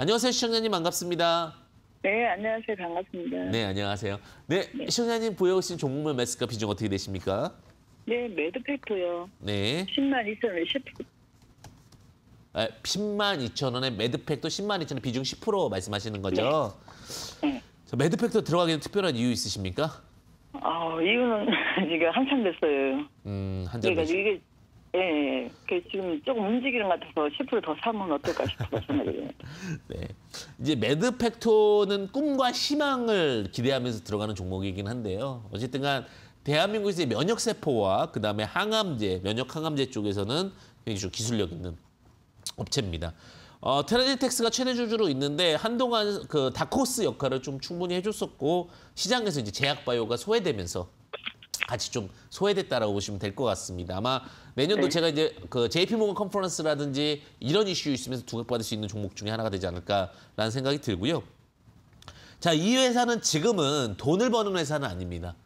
안녕하세요, 시청자님 반갑습니다. 네, 안녕하세요. 반갑습니다. 네, 안녕하세요. 네, 네. 시청자님 보여오신 종목별 매수가 비중 어떻게 되십니까? 네, 매드팩토요. 네. 10만 2천 원, 10... 10만 2천 원에 매드팩토 10만 2천 원 비중 10% 말씀하시는 거죠? 네. 네. 매드팩토 들어가기는 특별한 이유 있으십니까? 아, 이유는 지금 한참 됐어요. 음, 한참 그러니까 됐어요. 예, 그 지금 조금 움직이는 것 같아서 10%더 사면 어떨까 싶어서 생각해요. 네, 이제 매드팩토는 꿈과 희망을 기대하면서 들어가는 종목이긴 한데요. 어쨌든간 대한민국에서 면역 세포와 그 다음에 항암제, 면역 항암제 쪽에서는 굉장히 좀 기술력 있는 업체입니다. 어, 테라진텍스가 최대 주주로 있는데 한동안 그 다코스 역할을 좀 충분히 해줬었고 시장에서 이제 제약바이오가 소외되면서 같이 좀 소외됐다라고 보시면 될 것 같습니다. 아마 내년도 네. 제가 이제 그 JP 모건 컨퍼런스라든지 이런 이슈 있으면서 두각받을 수 있는 종목 중에 하나가 되지 않을까라는 생각이 들고요. 자, 이 회사는 지금은 돈을 버는 회사는 아닙니다.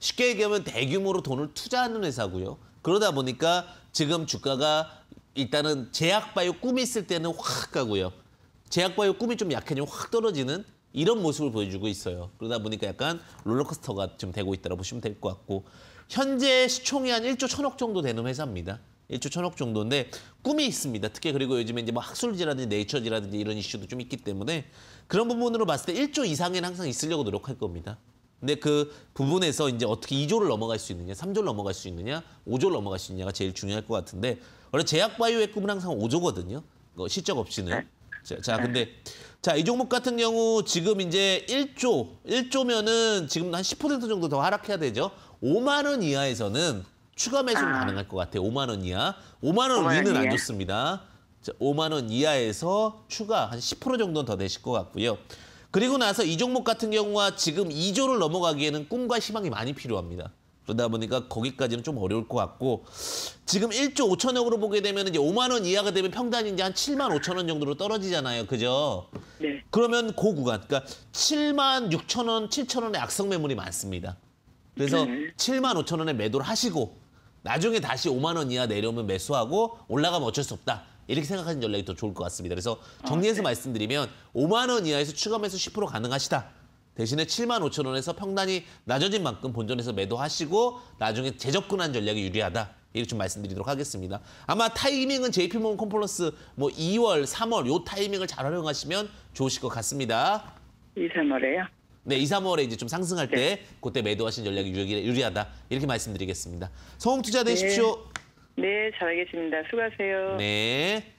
쉽게 얘기하면 대규모로 돈을 투자하는 회사고요. 그러다 보니까 지금 주가가 일단은 제약바이오 꿈이 있을 때는 확 가고요. 제약바이오 꿈이 좀 약해지면 확 떨어지는 이런 모습을 보여주고 있어요. 그러다 보니까 약간 롤러코스터가 지금 되고 있다고 보시면 될 것 같고 현재 시총이 한 1조 천억 정도 되는 회사입니다. 1조 천억 정도인데 꿈이 있습니다. 특히 그리고 요즘에 이제 뭐 학술지라든지 네이처지라든지 이런 이슈도 좀 있기 때문에 그런 부분으로 봤을 때 1조 이상에는 항상 있으려고 노력할 겁니다. 근데 그 부분에서 이제 어떻게 2조를 넘어갈 수 있느냐, 3조를 넘어갈 수 있느냐, 5조를 넘어갈 수 있느냐가 제일 중요할 것 같은데 원래 제약바이오의 꿈은 항상 5조거든요. 뭐 실적 없이는. 네. 자, 자 근데 자, 이 종목 같은 경우 지금 이제 1조, 1조면은 지금 한 10% 정도 더 하락해야 되죠. 5만 원 이하에서는 추가 매수 아. 가능할 것 같아요. 5만 원 이하. 5만 원 위는 안 좋습니다. 자, 5만 원 이하에서 추가 한 10% 정도는 더 되실 것 같고요. 그리고 나서 이 종목 같은 경우가 지금 2조를 넘어가기에는 꿈과 희망이 많이 필요합니다. 그러다 보니까 거기까지는 좀 어려울 것 같고 지금 1조 5천억으로 보게 되면 이제 5만 원 이하가 되면 평단이 이제 한 7만 5천 원 정도로 떨어지잖아요. 그죠? 네. 그러면 고 구간 그러니까 7만 6천 원, 7천 원의 악성 매물이 많습니다. 그래서 네. 음. 7만 5천 원에 매도를 하시고 나중에 다시 5만 원 이하 내려오면 매수하고 올라가면 어쩔 수 없다. 이렇게 생각하는 전략이 더 좋을 것 같습니다. 그래서 아, 정리해서 아, 네. 말씀드리면 5만 원 이하에서 추가 매수 10% 가능하시다. 대신에 7만 5천 원에서 평단이 낮아진 만큼 본전에서 매도하시고 나중에 재접근한 전략이 유리하다. 이렇게 좀 말씀드리도록 하겠습니다. 아마 타이밍은 JP모건 컴플러스 뭐 2월, 3월 요 타이밍을 잘 활용하시면 좋으실 것 같습니다. 2, 3월에요? 네, 2, 3월에 이제 좀 상승할 네. 때 그때 매도하신 전략이 유리하다. 이렇게 말씀드리겠습니다. 성 투자 되십시오. 네, 네잘알겠습니다 수고하세요. 네.